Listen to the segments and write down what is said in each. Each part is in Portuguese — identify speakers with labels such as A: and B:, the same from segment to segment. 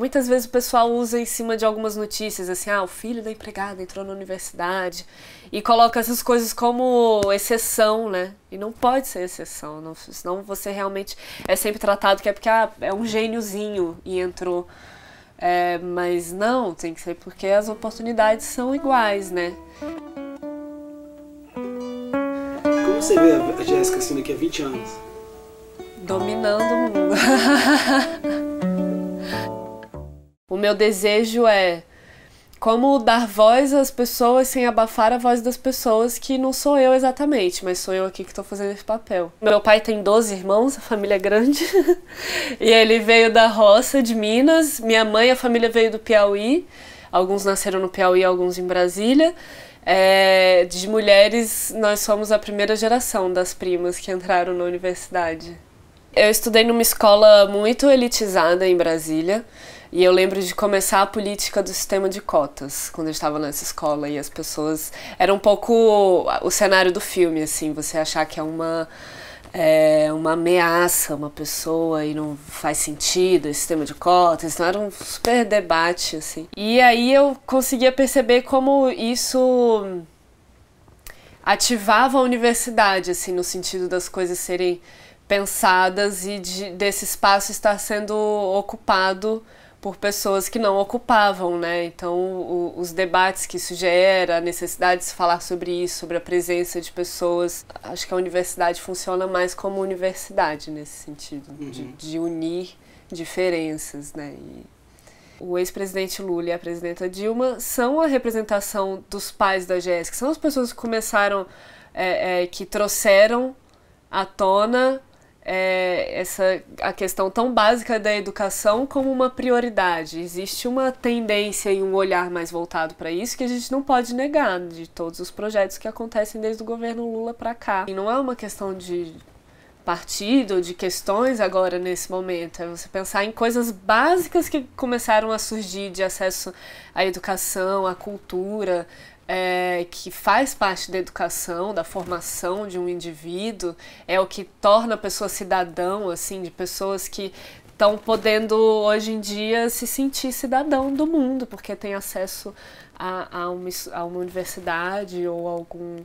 A: muitas vezes o pessoal usa em cima de algumas notícias, assim, ah, o filho da empregada entrou na universidade e coloca essas coisas como exceção, né? E não pode ser exceção, não, senão você realmente é sempre tratado que é porque ah, é um gêniozinho e entrou. É, mas não, tem que ser porque as oportunidades são iguais, né? Como você vê a Jéssica assim daqui a 20 anos? Dominando o mundo. meu desejo é como dar voz às pessoas sem abafar a voz das pessoas, que não sou eu exatamente, mas sou eu aqui que estou fazendo esse papel. Meu pai tem 12 irmãos, a família é grande, e ele veio da roça de Minas. Minha mãe, a família veio do Piauí, alguns nasceram no Piauí, alguns em Brasília. É, de mulheres, nós somos a primeira geração das primas que entraram na universidade. Eu estudei numa escola muito elitizada em Brasília. E eu lembro de começar a política do sistema de cotas, quando eu estava nessa escola, e as pessoas. Era um pouco o, cenário do filme, assim, você achar que é uma. É, uma ameaça uma pessoa e não faz sentido esse sistema de cotas. Então era um super debate, assim. E aí eu conseguia perceber como isso ativava a universidade, assim, no sentido das coisas serem pensadas e de, desse espaço estar sendo ocupado por pessoas que não ocupavam, né? Então, o, os debates que isso gera, a necessidade de se falar sobre isso, sobre a presença de pessoas, acho que a universidade funciona mais como universidade nesse sentido, uhum. de, de, unir diferenças, né? E o ex-presidente Lula e a presidenta Dilma são a representação dos pais da GES, que são as pessoas que começaram, é, é, que trouxeram à tona é, essa, a questão tão básica da educação como uma prioridade. Existe uma tendência e um olhar mais voltado para isso que a gente não pode negar de todos os projetos que acontecem desde o governo Lula para cá. E não é uma questão de partido, de questões agora nesse momento. É você pensar em coisas básicas que começaram a surgir de acesso à educação, à cultura, é, que faz parte da educação, da formação de um indivíduo, é o que torna a pessoa cidadão, assim, de pessoas que estão podendo hoje em dia se sentir cidadão do mundo, porque tem acesso a, a, uma, a uma, universidade ou algum,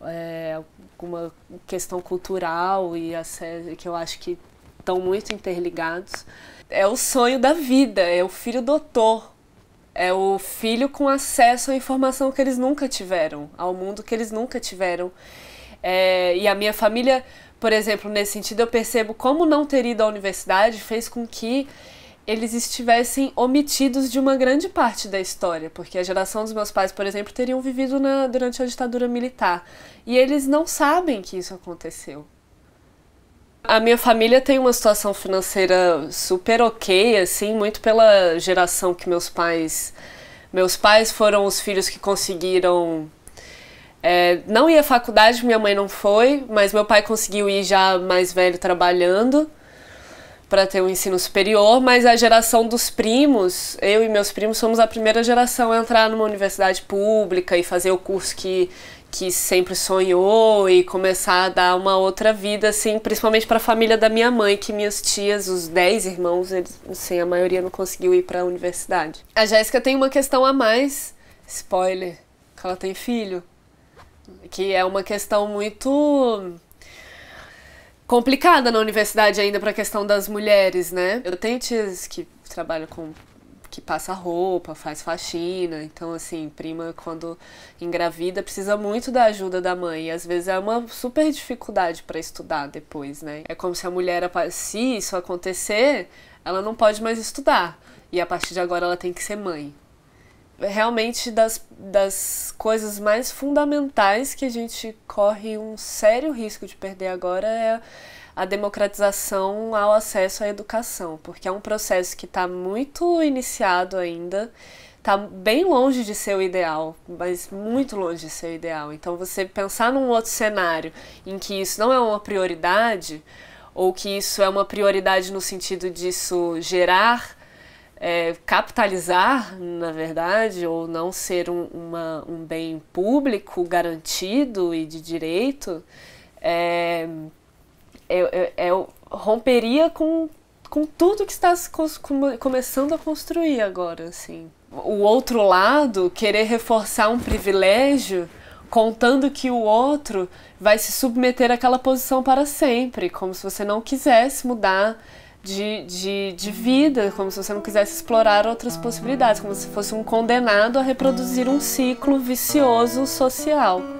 A: é, alguma questão cultural e acesso, que eu acho que estão muito interligados. É o sonho da vida, é o filho doutor, é o filho com acesso à informação que eles nunca tiveram, ao mundo que eles nunca tiveram. É, e a minha família, por exemplo, nesse sentido, eu percebo como não ter ido à universidade fez com que eles estivessem omitidos de uma grande parte da história, porque a geração dos meus pais, por exemplo, teriam vivido na, durante a ditadura militar. E eles não sabem que isso aconteceu. A minha família tem uma situação financeira super ok, assim, muito pela geração que meus pais. Meus pais foram os filhos que conseguiram. É, não ia à faculdade, minha mãe não foi, mas meu pai conseguiu ir já mais velho trabalhando para ter um ensino superior, mas a geração dos primos, eu e meus primos somos a primeira geração a entrar numa universidade pública e fazer o curso que, que sempre sonhou e começar a dar uma outra vida, assim, principalmente para a família da minha mãe, que minhas tias, os dez irmãos, eles, assim, a maioria não conseguiu ir para a universidade. A Jéssica tem uma questão a mais, spoiler, que ela tem filho, que é uma questão muito complicada na universidade ainda para a questão das mulheres, né? Eu tenho tias que trabalham com que passa roupa, faz faxina. Então, assim, prima, quando engravida, precisa muito da ajuda da mãe. E às vezes é uma super dificuldade para estudar depois, né? É como se a mulher, se isso acontecer, ela não pode mais estudar. E a partir de agora ela tem que ser mãe. Realmente, das, das coisas mais fundamentais que a gente corre um sério risco de perder agora é a democratização ao acesso à educação, porque é um processo que está muito iniciado ainda, está bem longe de ser o ideal, mas muito longe de ser o ideal. Então, você pensar num outro cenário em que isso não é uma prioridade, ou que isso é uma prioridade no sentido disso gerar, é, capitalizar, na verdade, ou não ser um, uma, um bem público garantido e de direito. É, eu, eu, eu romperia com, com tudo que está começando a construir agora, assim. O outro lado, querer reforçar um privilégio contando que o outro vai se submeter àquela posição para sempre, como se você não quisesse mudar de, de, de vida, como se você não quisesse explorar outras possibilidades, como se fosse um condenado a reproduzir um ciclo vicioso social.